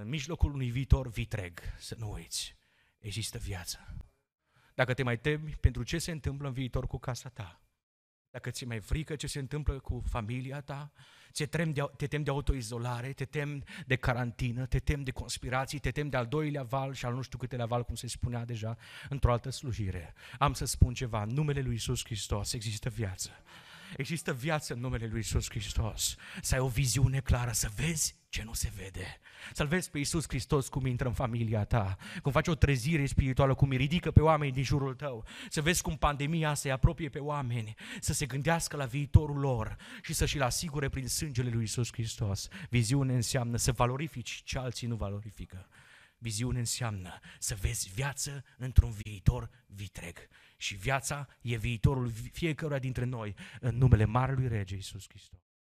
în mijlocul unui viitor vitreg, să nu uiți, există viață. Dacă te mai temi pentru ce se întâmplă în viitor cu casa ta, dacă ți mai frică ce se întâmplă cu familia ta, te tem de, te tem de autoizolare, te tem de carantină, te tem de conspirații, te tem de al doilea val și al nu știu câtelea val, cum se spunea deja într-o altă slujire. Am să spun ceva, în numele lui Iisus Hristos există viață. Există viață în numele Lui Isus Hristos. Să ai o viziune clară, să vezi ce nu se vede. Să-L vezi pe Iisus Hristos cum intră în familia ta, cum face o trezire spirituală, cum îi ridică pe oameni din jurul tău. Să vezi cum pandemia se apropie pe oameni, să se gândească la viitorul lor și să și-l asigure prin sângele lui Iisus Hristos. Viziune înseamnă să valorifici ce alții nu valorifică. Viziune înseamnă să vezi viață într-un viitor vitreg. Și viața e viitorul fiecăruia dintre noi în numele Marelui Rege Iisus Hristos.